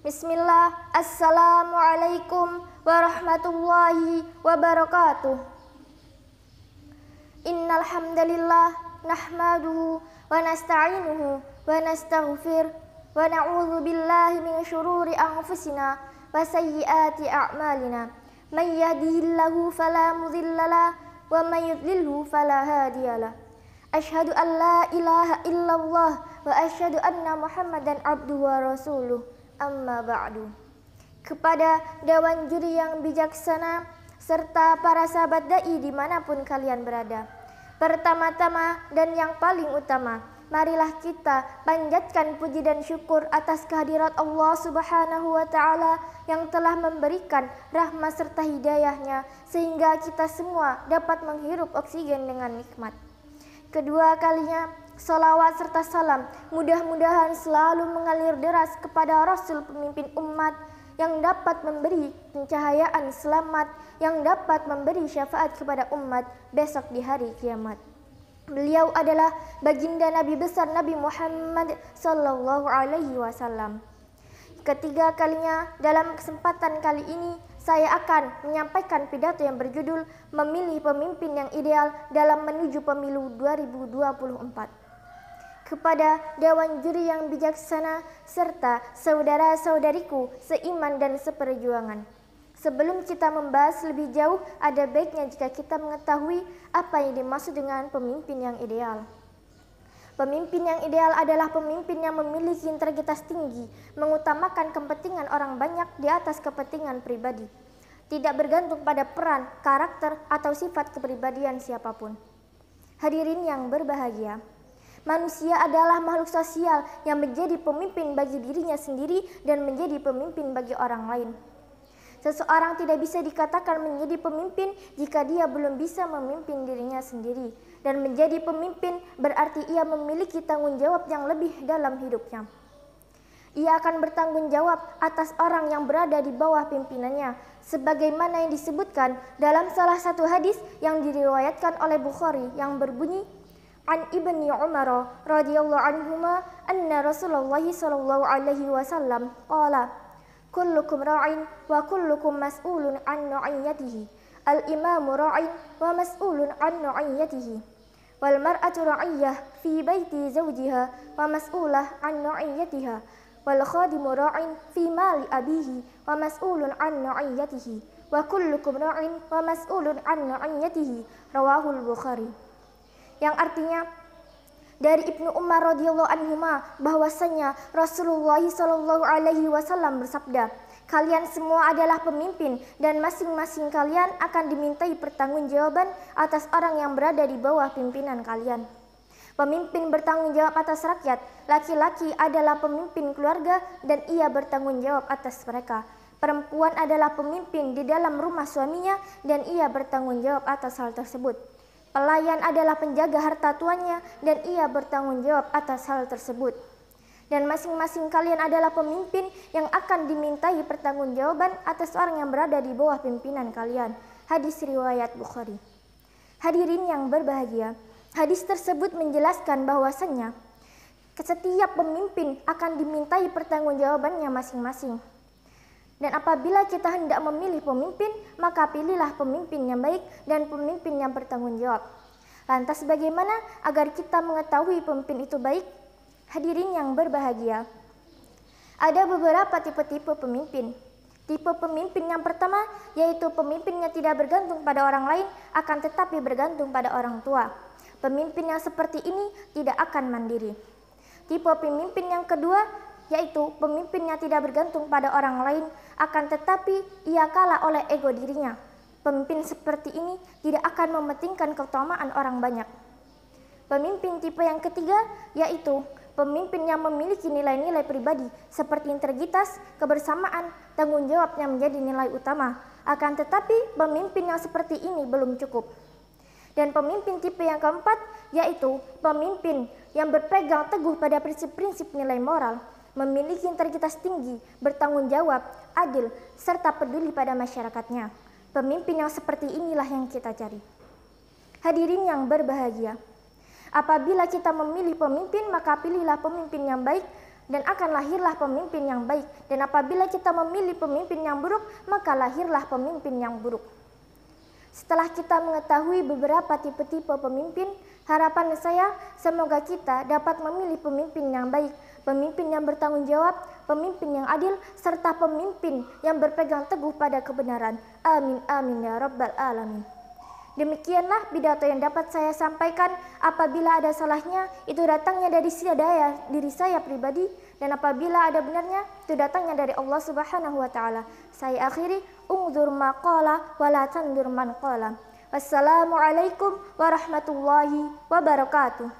Bismillah, Assalamualaikum warahmatullahi wabarakatuh. Innal hamdalillah nahmaduhu wa nasta'inuhu wa nastaghfir wa na'udzu billahi min syururi anfusina wa sayyiati a'malina. May yahdihillahu fala mudhillalah wa may yudlilhu fala hadiyalah. Ashhadu an la ilaha illallah wa ashhadu anna Muhammadan abduhu wa rasuluh amma ba'du. Kepada Dewan Juri yang bijaksana, serta para sahabat da'i dimanapun kalian berada. Pertama-tama dan yang paling utama, marilah kita panjatkan puji dan syukur atas kehadirat Allah Subhanahu wa taala yang telah memberikan rahmat serta hidayahnya sehingga kita semua dapat menghirup oksigen dengan nikmat. Kedua kalinya, Salawat serta salam mudah-mudahan selalu mengalir deras kepada Rasul pemimpin umat yang dapat memberi pencahayaan selamat, yang dapat memberi syafaat kepada umat besok di hari kiamat. Beliau adalah baginda Nabi besar Nabi Muhammad sallallahu alaihi wasallam. Ketiga kalinya dalam kesempatan kali ini saya akan menyampaikan pidato yang berjudul Memilih Pemimpin yang Ideal dalam Menuju Pemilu 2024 kepada dewan juri yang bijaksana serta saudara-saudariku seiman dan seperjuangan. Sebelum kita membahas lebih jauh, ada baiknya jika kita mengetahui apa yang dimaksud dengan pemimpin yang ideal. Pemimpin yang ideal adalah pemimpin yang memiliki integritas tinggi, mengutamakan kepentingan orang banyak di atas kepentingan pribadi, tidak bergantung pada peran, karakter, atau sifat kepribadian siapapun. Hadirin yang berbahagia, Manusia adalah makhluk sosial yang menjadi pemimpin bagi dirinya sendiri dan menjadi pemimpin bagi orang lain. Seseorang tidak bisa dikatakan menjadi pemimpin jika dia belum bisa memimpin dirinya sendiri, dan menjadi pemimpin berarti ia memiliki tanggung jawab yang lebih dalam hidupnya. Ia akan bertanggung jawab atas orang yang berada di bawah pimpinannya, sebagaimana yang disebutkan dalam salah satu hadis yang diriwayatkan oleh Bukhari yang berbunyi عن ابن عمر رضي الله عنهما أن رسول الله صلى الله عليه وسلم قال كلكم راع وكلكم مسؤول عن نعيته الإمام راع ومسؤول عن نعيته والمرأة رعية في بيت زوجها ومسؤولة عن نعيتها والخادم راع في مال أبيه ومسؤول عن نعيته وكلكم راع ومسؤول عن نعيته رواه البخاري yang artinya dari Ibnu Umar radhiyallahu anhu bahwasanya Rasulullah shallallahu alaihi wasallam bersabda, "Kalian semua adalah pemimpin dan masing-masing kalian akan dimintai pertanggungjawaban atas orang yang berada di bawah pimpinan kalian." Pemimpin bertanggung jawab atas rakyat, laki-laki adalah pemimpin keluarga dan ia bertanggung jawab atas mereka. Perempuan adalah pemimpin di dalam rumah suaminya dan ia bertanggung jawab atas hal tersebut. Pelayan adalah penjaga harta tuannya dan ia bertanggung jawab atas hal tersebut. Dan masing-masing kalian adalah pemimpin yang akan dimintai pertanggungjawaban atas orang yang berada di bawah pimpinan kalian. Hadis riwayat Bukhari. Hadirin yang berbahagia, hadis tersebut menjelaskan bahwasannya setiap pemimpin akan dimintai pertanggungjawabannya masing-masing. Dan apabila kita hendak memilih pemimpin, maka pilihlah pemimpin yang baik dan pemimpin yang bertanggung jawab. Lantas bagaimana agar kita mengetahui pemimpin itu baik? Hadirin yang berbahagia. Ada beberapa tipe-tipe pemimpin. Tipe pemimpin yang pertama yaitu pemimpinnya tidak bergantung pada orang lain akan tetapi bergantung pada orang tua. Pemimpin yang seperti ini tidak akan mandiri. Tipe pemimpin yang kedua yaitu pemimpinnya tidak bergantung pada orang lain, akan tetapi ia kalah oleh ego dirinya. Pemimpin seperti ini tidak akan mementingkan keutamaan orang banyak. Pemimpin tipe yang ketiga yaitu pemimpin yang memiliki nilai-nilai pribadi seperti integritas, kebersamaan, tanggung jawabnya menjadi nilai utama. Akan tetapi, pemimpin yang seperti ini belum cukup. Dan pemimpin tipe yang keempat yaitu pemimpin yang berpegang teguh pada prinsip-prinsip nilai moral memiliki integritas tinggi, bertanggung jawab, adil, serta peduli pada masyarakatnya. Pemimpin yang seperti inilah yang kita cari. Hadirin yang berbahagia, apabila kita memilih pemimpin, maka pilihlah pemimpin yang baik dan akan lahirlah pemimpin yang baik. Dan apabila kita memilih pemimpin yang buruk, maka lahirlah pemimpin yang buruk. Setelah kita mengetahui beberapa tipe-tipe pemimpin, harapan saya semoga kita dapat memilih pemimpin yang baik pemimpin yang bertanggung jawab, pemimpin yang adil, serta pemimpin yang berpegang teguh pada kebenaran. Amin, amin ya Rabbal 'Alamin. Demikianlah pidato yang dapat saya sampaikan. Apabila ada salahnya, itu datangnya dari daya diri saya pribadi, dan apabila ada benarnya, itu datangnya dari Allah Subhanahu wa taala. Saya akhiri, ungdur makola walatan durman Wassalamualaikum warahmatullahi wabarakatuh.